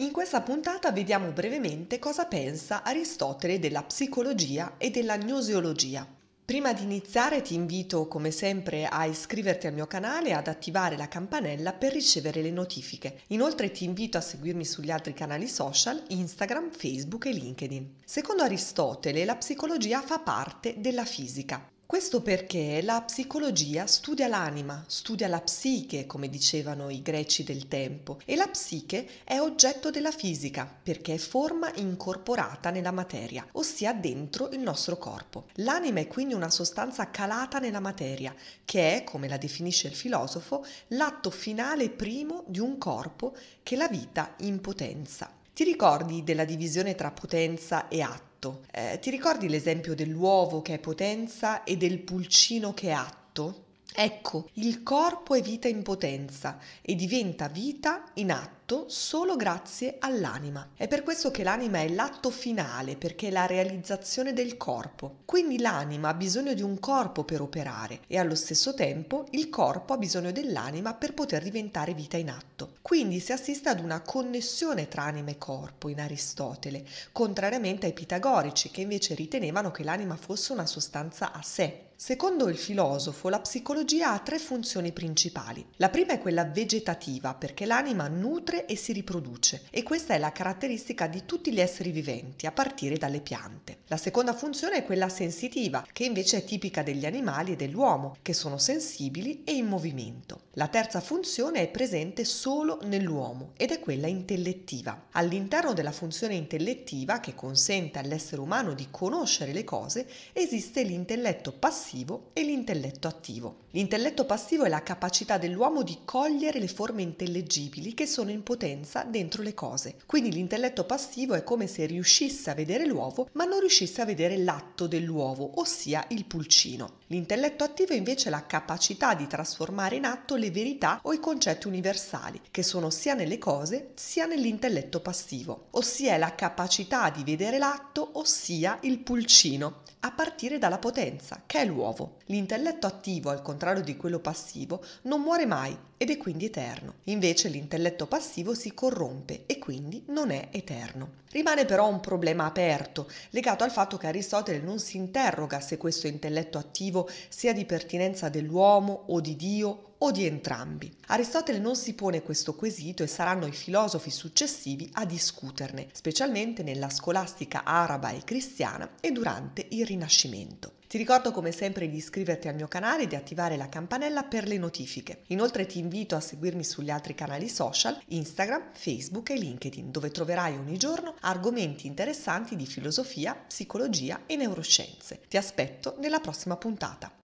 In questa puntata vediamo brevemente cosa pensa Aristotele della psicologia e della gnoseologia. Prima di iniziare ti invito come sempre a iscriverti al mio canale e ad attivare la campanella per ricevere le notifiche. Inoltre ti invito a seguirmi sugli altri canali social, Instagram, Facebook e LinkedIn. Secondo Aristotele la psicologia fa parte della fisica. Questo perché la psicologia studia l'anima, studia la psiche, come dicevano i greci del tempo, e la psiche è oggetto della fisica perché è forma incorporata nella materia, ossia dentro il nostro corpo. L'anima è quindi una sostanza calata nella materia, che è, come la definisce il filosofo, l'atto finale primo di un corpo che la vita in potenza. Ti ricordi della divisione tra potenza e atto? atto. Eh, ti ricordi l'esempio dell'uovo che è potenza e del pulcino che è atto? Ecco, il corpo è vita in potenza e diventa vita in atto solo grazie all'anima. È per questo che l'anima è l'atto finale, perché è la realizzazione del corpo. Quindi l'anima ha bisogno di un corpo per operare e allo stesso tempo il corpo ha bisogno dell'anima per poter diventare vita in atto. Quindi si assiste ad una connessione tra anima e corpo in Aristotele, contrariamente ai pitagorici che invece ritenevano che l'anima fosse una sostanza a sé. Secondo il filosofo, la psicologia ha tre funzioni principali. La prima è quella vegetativa, perché l'anima nutre e si riproduce, e questa è la caratteristica di tutti gli esseri viventi, a partire dalle piante. La seconda funzione è quella sensitiva, che invece è tipica degli animali e dell'uomo, che sono sensibili e in movimento. La terza funzione è presente solo nell'uomo ed è quella intellettiva. All'interno della funzione intellettiva, che consente all'essere umano di conoscere le cose, esiste l'intelletto passivo passivo e l'intelletto attivo. L'intelletto passivo è la capacità dell'uomo di cogliere le forme intellegibili che sono in potenza dentro le cose. Quindi l'intelletto passivo è come se riuscisse a vedere l'uovo ma non riuscisse a vedere l'atto dell'uovo, ossia il pulcino. L'intelletto attivo è invece è la capacità di trasformare in atto le verità o i concetti universali che sono sia nelle cose sia nell'intelletto passivo, ossia è la capacità di vedere l'atto, ossia il pulcino, a partire dalla potenza che è l'uovo dell'uovo. L'intelletto attivo, al contrario di quello passivo, non muore mai ed è quindi eterno. Invece l'intelletto passivo si corrompe e quindi non è eterno. Rimane però un problema aperto, legato al fatto che Aristotele non si interroga se questo intelletto attivo sia di pertinenza dell'uomo o di Dio o di entrambi. Aristotele non si pone questo quesito e saranno i filosofi successivi a discuterne, specialmente nella scolastica araba e cristiana e durante il Rinascimento. Ti ricordo come sempre di iscriverti al mio canale e di attivare la campanella per le notifiche. Inoltre ti invito a seguirmi sugli altri canali social, Instagram, Facebook e LinkedIn, dove troverai ogni giorno argomenti interessanti di filosofia, psicologia e neuroscienze. Ti aspetto nella prossima puntata.